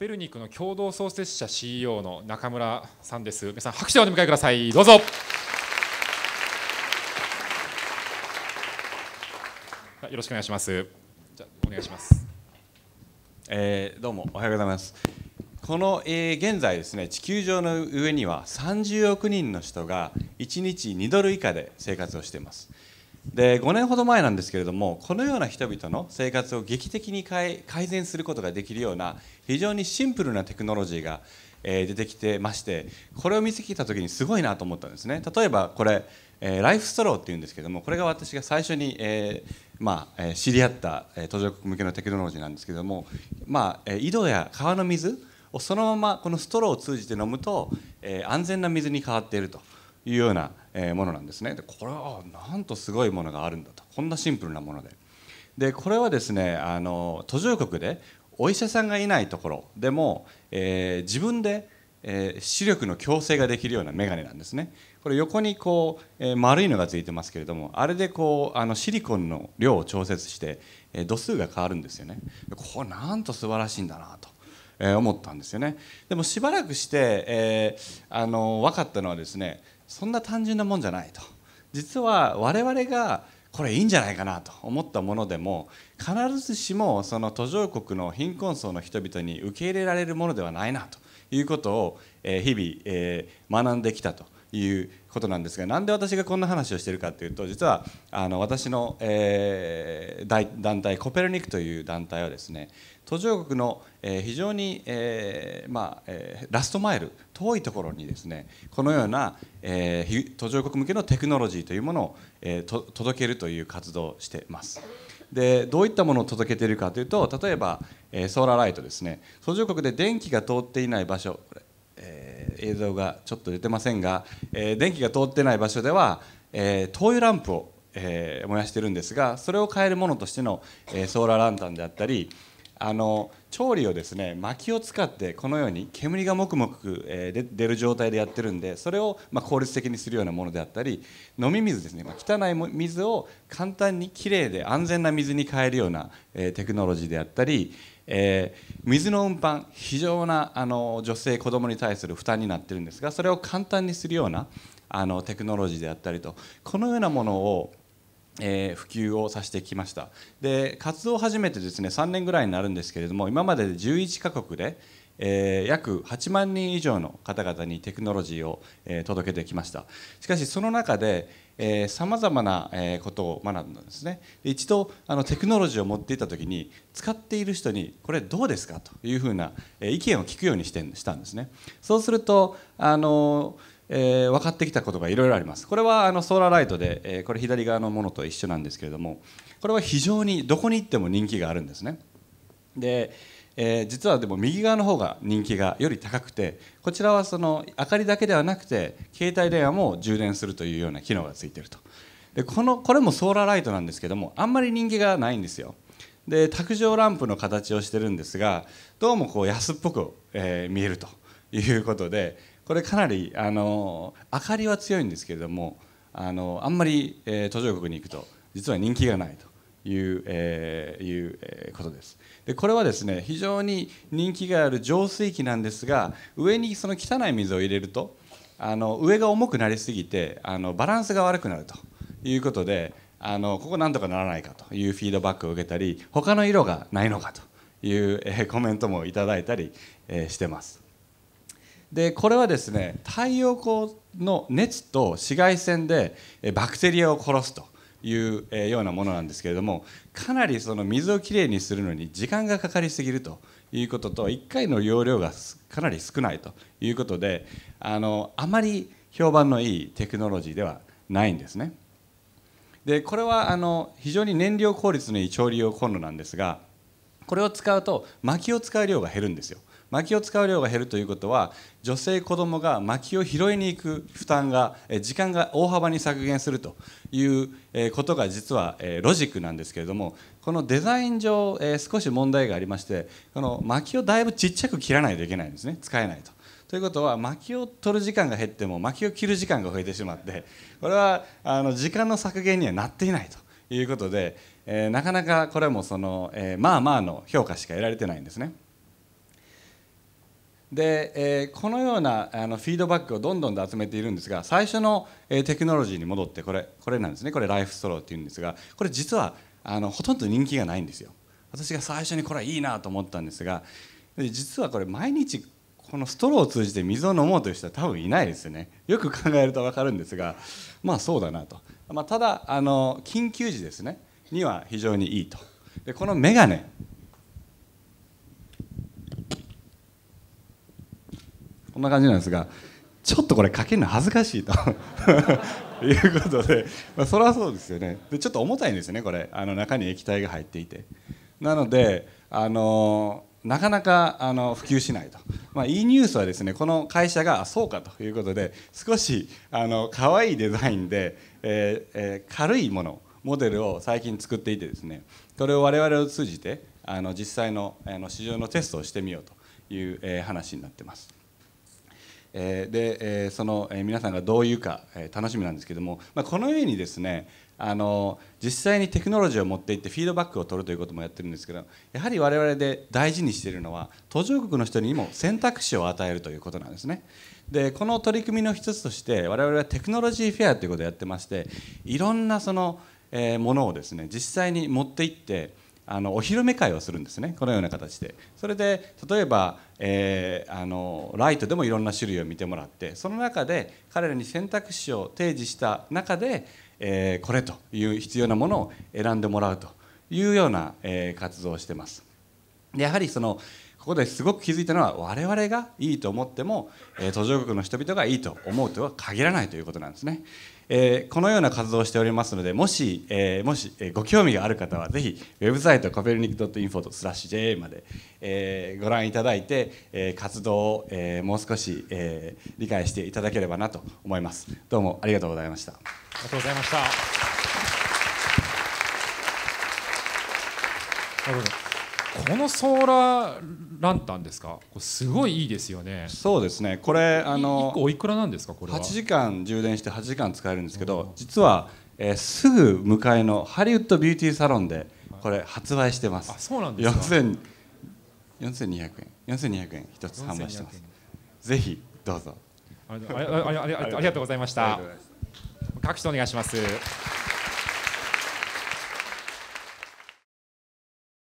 ペルニクの共同創設者 CEO の中村さんです皆さん拍手をお迎えくださいどうぞよろしくお願いしますじゃお願いします、えー、どうもおはようございますこの、えー、現在ですね地球上の上には30億人の人が1日2ドル以下で生活をしていますで5年ほど前なんですけれどもこのような人々の生活を劇的に改善することができるような非常にシンプルなテクノロジーが、え出てきてましてこれを見つけた時にすごいなと思ったんですね例えばこれ、えライフストローっていうんですけどもこれが私が最初に、えーまあ、知り合った途上国向けのテクノロジーなんですけども、まあ、井戸や川の水をそのままこのストローを通じて飲むと、え安全な水に変わっているというようなものなんですねでこれはなんとすごいものがあるんだとこんなシンプルなものででこれはですねあの途上国でお医者さんがいないところでも、えー、自分で、えー、視力の矯正ができるような眼鏡なんですねこれ横にこう、えー、丸いのがついてますけれどもあれでこうあのシリコンの量を調節して、え度数が変わるんですよねこれなんと素晴らしいんだなとえ思ったんですよねでもしばらくして、えー、あの分かったのはですねそんな単純なもんじゃないと実は我々がこれいいんじゃないかなと思ったものでも必ずしもその途上国の貧困層の人々に受け入れられるものではないなということを日々学んできたということなんですがなんで私がこんな話をしてるかというと実はあの私の、えー、団体コペルニクという団体はですね途上国の、えー、非常に、えー、まあえー、ラストマイル遠いところにですねこのような、えー、途上国向けのテクノロジーというものを、えー、と届けるという活動をしています。でどういったものを届けているかというと例えば、えー、ソーラーライトですね途上国で電気が通っていない場所えー、映像がちょっと出てませんが、えー、電気が通ってない場所では、えー、灯油ランプを、え燃やしてるんですがそれを変えるものとしての、えソーラーランタンであったりあの調理をですね薪を使ってこのように煙がもくもく、え出る状態でやってるんでそれをま効率的にするようなものであったり飲み水ですね、ま汚い水を簡単にきれいで安全な水に変えるような、えテクノロジーであったり、えー、水の運搬非常なあの女性子どもに対する負担になってるんですがそれを簡単にするようなあのテクノロジーであったりとこのようなものをえー、普及をさせてきましたで活動を始めてですね3年ぐらいになるんですけれども今までで11カ国で、えー、約8万人以上の方々にテクノロジーを、えー、届けてきましたしかしその中でさまざまなことを学んだんですねで一度あのテクノロジーを持っていた時に使っている人にこれどうですかというふうな意見を聞くようにしてしたんですねそうするとあのーえー、分かってきたことがいろいろありますこれはあのソーラーライトで、えー、これ左側のものと一緒なんですけれどもこれは非常にどこに行っても人気があるんですねで、えー、実はでも右側の方が人気がより高くてこちらはその明かりだけではなくて携帯電話も充電するというような機能がついてるとでこのこれもソーラーライトなんですけどもあんまり人気がないんですよで卓上ランプの形をしてるんですがどうもこう安っぽく、えー、見えるということでこれかなりあの明かりは強いんですけれどもあのあんまり、えー、途上国に行くと実は人気がないという,、えーいうえー、ことですでこれはですね非常に人気がある浄水器なんですが上にその汚い水を入れるとあの上が重くなりすぎてあのバランスが悪くなるということであのここなんとかならないかというフィードバックを受けたり他の色がないのかという、えコメントもいただいたり、えしてます。でこれはですね太陽光の熱と紫外線でバクテリアを殺すというようなものなんですけれどもかなりその水をきれいにするのに時間がかかりすぎるということと1回の容量がかなり少ないということであのあまり評判のいいテクノロジーではないんですね。でこれはあの非常に燃料効率のいい調理用コンロなんですがこれを使うと薪を使う量が減るんですよ。薪を使う量が減るということは女性子どもが薪を拾いに行く負担が時間が大幅に削減するということが実はロジックなんですけれどもこのデザイン上少し問題がありましてこの薪をだいぶちっちゃく切らないといけないんですね使えないと。ということは薪を取る時間が減っても薪を切る時間が増えてしまってこれはあの時間の削減にはなっていないということで、えなかなかこれもその、えまあまあの評価しか得られてないんですね。で、えー、このようなあのフィードバックをどんどんと集めているんですが最初の、えー、テクノロジーに戻ってこれこれなんですねこれライフストローっていうんですがこれ実はあのほとんど人気がないんですよ私が最初にこれはいいなと思ったんですが実はこれ毎日このストローを通じて水を飲もうという人は多分いないですよねよく考えると分かるんですがまあそうだなと、まあ、ただあの緊急時ですねには非常にいいとでこのメガネんな感じなんですがちょっとこれかけるの恥ずかしいと いうことで、まあ、それはそうですよねでちょっと重たいんですよねこれあの中に液体が入っていてなのであのなかなかあの普及しないと、まあ、e ニュースはですねこの会社がそうかということで少しあの可愛いデザインで、えーえー、軽いものモデルを最近作っていてですねそれを我々を通じてあの実際のあの市場のテストをしてみようという、えー、話になってます。えー、で、えー、その、えー、皆さんがどういうか、えー、楽しみなんですけども、まあ、このようにですねあの実際にテクノロジーを持っていってフィードバックを取るということもやってるんですけどやはり我々で大事にしているのは途上国の人にも選択肢を与えるということなんですね。でこの取り組みの一つとして我々はテクノロジーフェアということをやってましていろんなその、えー、ものをですね実際に持っていってあのお披露目会をするんですねこのような形でそれで例えば、えー、あのライトでもいろんな種類を見てもらってその中で彼らに選択肢を提示した中で、えー、これという必要なものを選んでもらうというような、えー、活動をしてます。でやはりそのここですごく気づいたのは我々がいいと思っても、え途上国の人々がいいと思うとは限らないということなんですね。えー、このような活動をしておりますのでもし,、えー、もしえご興味がある方はぜひウェブサイトコペルニクドットイ .info スラッシュ JA まで、えー、ご覧いただいて、えー、活動を、えー、もう少し、えー、理解していただければなと思いますどうもありがとうございましたありがとうございましたこのソーラーランタンですか。すごいいいですよね。そうですね。これあのおいくらなんですかこれ8時間充電して8時間使えるんですけど、実は、えー、すぐ向かいのハリウッドビューティーサロンでこれ発売してます。あ、そうなんですか。4 0 0 2 0 0円、4200円一つ販売してます。ぜひどうぞ。ありがとうございました。各種お願いします。